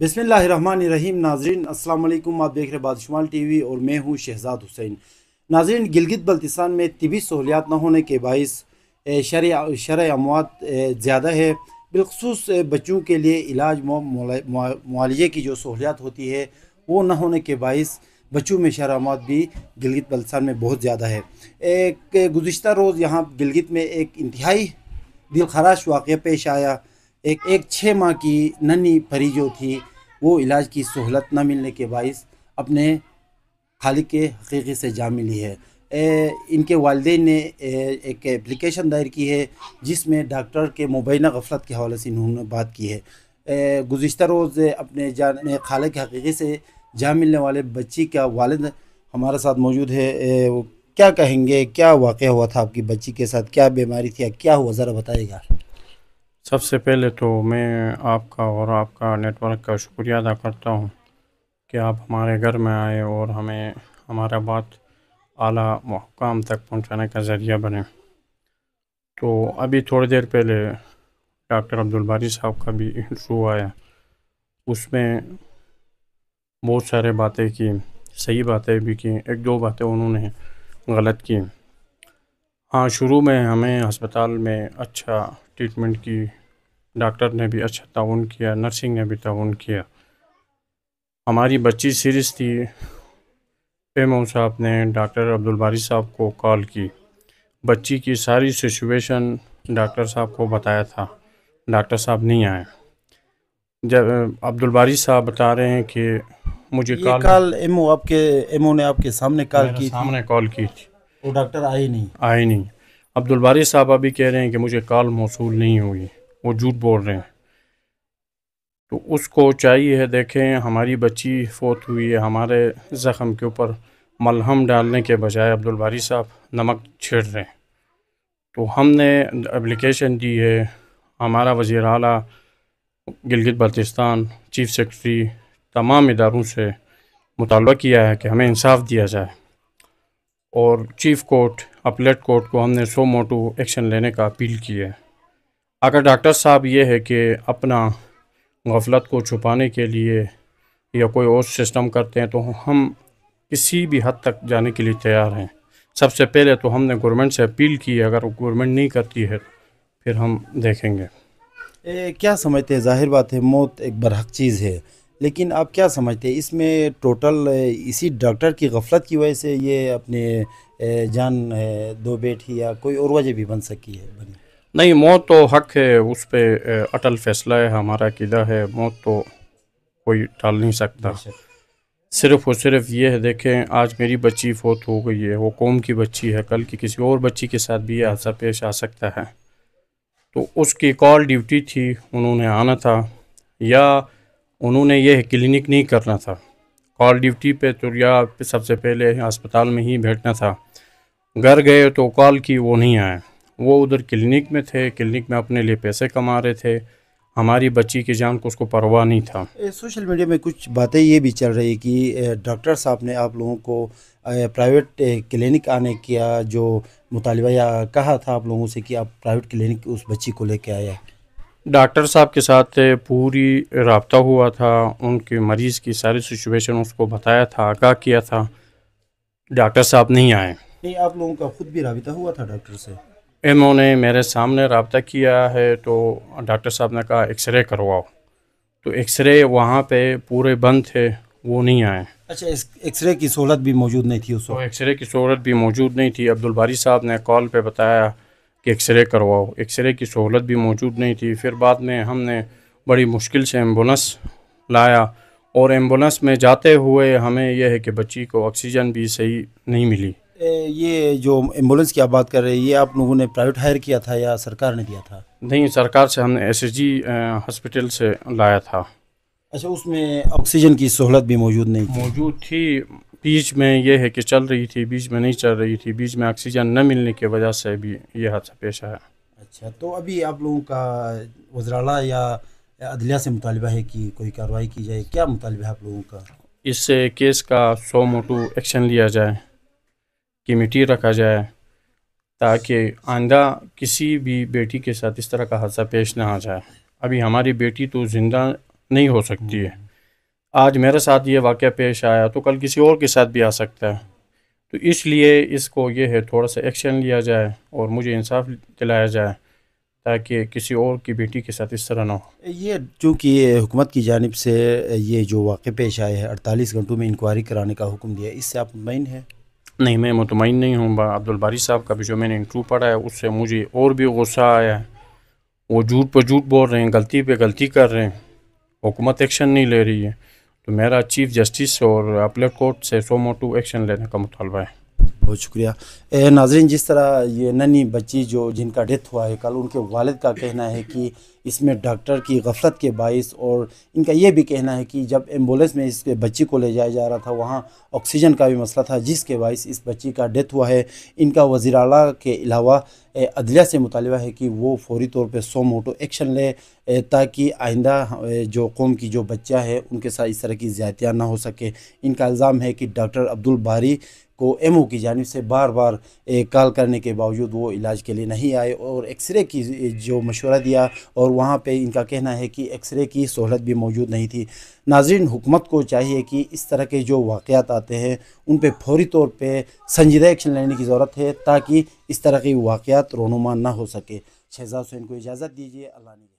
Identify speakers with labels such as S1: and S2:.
S1: बिसमीम नाजरीन वालेकुम आप देख रहे बादशुमाल टी वी और मैं हूँ शहजाद हुसैन नाजरीन गिलगित बल्तिस्तान में तबी सहूलियात न होने के बायस शर शर अमवात ज़्यादा है बिलखसूस बच्चों के लिए इलाज मुआलजे की जो सहूलियात होती है वो न होने के बायस बच्चों में शर अमवात भी गिलगित बल्तिस्तान में बहुत ज़्यादा है एक गुज्तर रोज़ यहाँ गिलगित में एक इंतहाई दिल खराश वाक़ पेश आया एक एक छः माह की नन्ही परी जो थी वो इलाज की सहूलत न मिलने के बायस अपने खालिक के हकीकी से जा मिली है ए, इनके वालदे ने ए, एक एप्लीकेशन दायर की है जिसमें डॉक्टर के मुबैना गफलत के हवाले से इन्होंने बात की है गुज्त रोज़ अपने जान खाल के हकीकी से जा मिलने वाले बच्ची का वालद हमारे साथ मौजूद है ए, क्या कहेंगे क्या वाक़ हुआ था आपकी बच्ची के साथ क्या बीमारी थी क्या हुआ ज़रा बताइएगा
S2: सबसे पहले तो मैं आपका और आपका नेटवर्क का शुक्रिया अदा करता हूँ कि आप हमारे घर में आए और हमें हमारा बात आला मुकाम तक पहुँचाने का ज़रिया बने तो अभी थोड़ी देर पहले डॉक्टर अब्दुल बारी साहब का भी इंटरव्यू आया उसमें बहुत सारे बातें की सही बातें भी की एक दो बातें उन्होंने गलत की हाँ शुरू में हमें अस्पताल में अच्छा ट्रीटमेंट की डॉक्टर ने भी अच्छा ताउन किया नर्सिंग ने भी ताउन किया हमारी बच्ची सीरीज़ थी पेमो साहब ने डॉक्टर अब्दुल बारी साहब को कॉल की बच्ची की सारी सिचुएशन डॉक्टर साहब को बताया था डॉक्टर साहब नहीं आए जब अब्दुल बारी साहब बता रहे हैं कि मुझे कॉल कॉल एमओ आपके एमओ ने आपके सामने कॉल की सामने कॉल की थी तो डॉक्टर आए नहीं आए नहीं अब्दुल बारी साहब अभी कह रहे हैं कि मुझे कॉल मौसू नहीं हुई वो झूठ बोल रहे हैं तो उसको चाहिए है देखें हमारी बच्ची फोत हुई है हमारे ज़ख़म के ऊपर मलहम डालने के बजाय अब्दुल बारी साहब नमक छेड़ रहे हैं तो हमने एप्लीकेशन दी है हमारा वजीर अला गिलगित बल्तिस्तान चीफ सेक्रेटरी तमाम इदारों से मुतालबा किया है कि हमें इंसाफ दिया जाए और चीफ कोर्ट अपलेट कोर्ट को हमने सो मोटू एक्शन लेने का अपील किया है अगर डॉक्टर साहब ये है कि अपना गफलत को छुपाने के लिए या कोई और सिस्टम करते हैं तो हम किसी भी हद तक जाने के लिए तैयार हैं सबसे पहले तो हमने गवर्नमेंट से अपील की है अगर गवर्नमेंट नहीं करती है फिर हम देखेंगे
S1: ए, क्या समझते हैं जाहिर बात है मौत एक बरहक चीज़ है लेकिन आप क्या समझते हैं इसमें टोटल इसी डॉक्टर की गफलत की वजह से ये अपने जान दो बेटी या कोई और वजह भी बन सकी है बनी
S2: नहीं मौत तो हक है उस पर अटल फैसला है हमारा किदा है मौत तो कोई टाल नहीं सकता अच्छा। सिर्फ और सिर्फ ये है देखें आज मेरी बच्ची फोत हो गई है वो कौम की बच्ची है कल की किसी और बच्ची के साथ भी ये हादसा पेश आ सकता है तो उसकी कॉल ड्यूटी थी उन्होंने आना था या उन्होंने यह क्लिनिक नहीं करना था कॉल ड्यूटी पे तो या सबसे पहले अस्पताल में ही बैठना था घर गए तो कॉल की वो नहीं आए वो उधर क्लिनिक में थे क्लिनिक में अपने लिए पैसे कमा रहे थे हमारी बच्ची की जान को उसको परवाह नहीं था
S1: सोशल मीडिया में कुछ बातें ये भी चल रही कि डॉक्टर साहब ने आप लोगों को प्राइवेट क्लिनिक आने किया जो मुतालबा या कहा था आप लोगों से कि आप प्राइवेट क्लिनिक उस बच्ची को लेके आए
S2: डॉक्टर साहब के साथ पूरी रबता हुआ था उनके मरीज़ की सारी सिचुएशन उसको बताया था आगाह किया था डॉक्टर साहब नहीं आए
S1: नहीं आप लोगों का खुद भी रबता हुआ था डॉक्टर से
S2: इन्होंने मेरे सामने रबता किया है तो डॉक्टर साहब ने कहा एक्सरे करवाओ तो एक्सरे वहाँ पे पूरे बंद थे वो नहीं आए
S1: अच्छा एक्सरे की सहूलत भी मौजूद नहीं थी उसको तो
S2: एक्सरे की सहूलत भी मौजूद नहीं थी अब्दुल बारी साहब ने कॉल पर बताया एक्सरे करवाओ एक्सरे की सहूलत भी मौजूद नहीं थी फिर बाद में हमने बड़ी मुश्किल से एम्बुलेंस लाया और एम्बुलेंस में जाते हुए हमें यह है कि बच्ची को ऑक्सीजन भी सही नहीं मिली
S1: ये जो एम्बुलेंस की आप बात कर रहे हैं ये आप लोगों ने प्राइवेट हायर किया था या सरकार
S2: ने दिया था नहीं सरकार से हमने एस हॉस्पिटल से लाया था अच्छा उसमें
S1: ऑक्सीजन की सहूलत भी मौजूद नहीं थी
S2: मौजूद थी बीच में ये है कि चल रही थी बीच में नहीं चल रही थी बीच में ऑक्सीजन न मिलने की वजह से भी ये हादसा पेश आया अच्छा
S1: तो अभी आप लोगों का वजराला या अदलिया से मुतालबा है कि कोई कार्रवाई की जाए क्या मुतालबा है आप लोगों का
S2: इस केस का सौ मोटू एक्शन लिया जाए कमेटी रखा जाए ताकि आंदा किसी भी बेटी के साथ इस तरह का हादसा पेश ना आ जाए अभी हमारी बेटी तो ज़िंदा नहीं हो सकती है आज मेरे साथ ये वाक़ पेश आया तो कल किसी और के साथ भी आ सकता है तो इसलिए इसको ये है थोड़ा सा एक्शन लिया जाए और मुझे इंसाफ दिलाया जाए ताकि किसी और की बेटी के साथ इस तरह ना हो
S1: ये चूँकि हुकूमत की जानब से ये जो वाक़ पेश आए हैं अड़तालीस घंटों में इंक्वायरी कराने का हुक्म दिया
S2: इससे आप मुतमिन है नहीं मैं मुतमिन नहीं हूँ अब्दुलबारी साहब का भी जो मैंने इंटरव्यू पढ़ा है उससे मुझे और भी गुस्सा आया है वो झूठ पर झूठ बोल रहे हैं गलती पर गलती कर रहे हैं हुकूमत एक्शन नहीं ले रही है तो मेरा चीफ जस्टिस और अपलेट कोर्ट से सो टू एक्शन लेने का मुतालबा है
S1: बहुत शुक्रिया ए, जिस तरह ये ननी बच्ची जो जिनका डेथ हुआ है कल उनके वालद का कहना है कि इसमें डॉक्टर की गफलत के बायस और इनका ये भी कहना है कि जब एम्बुलेंस में इस बच्ची को ले जाया जा रहा था वहाँ ऑक्सीजन का भी मसला था जिसके बायस इस बच्ची का डेथ हुआ है इनका वजी अला के अलावा अदलिया से मुतालबा है कि वो फौरी तौर पर सो मोटो एक्शन ले ताकि आइंदा जो कौम की जो बच्चा है उनके साथ इस तरह की ज़्यादतियाँ ना हो सके इनका इल्ज़ाम है कि डॉक्टर अब्दुल बारी को ओ की जानब से बार बार कॉल करने के बावजूद वो इलाज के लिए नहीं आए और एक्सरे की जो मशवरा दिया और वहाँ पे इनका कहना है कि एक्सरे की सहूलत भी मौजूद नहीं थी नाजरन हुकूमत को चाहिए कि इस तरह के जो वाक़ात आते हैं उन पर फौरी तौर पर संजीदा एक्शन लेने की ज़रूरत है ताकि इस तरह के वाक़ात रोनुमा ना हो सके शहजाद हुसैन को इजाज़त दीजिए अल्लाह ने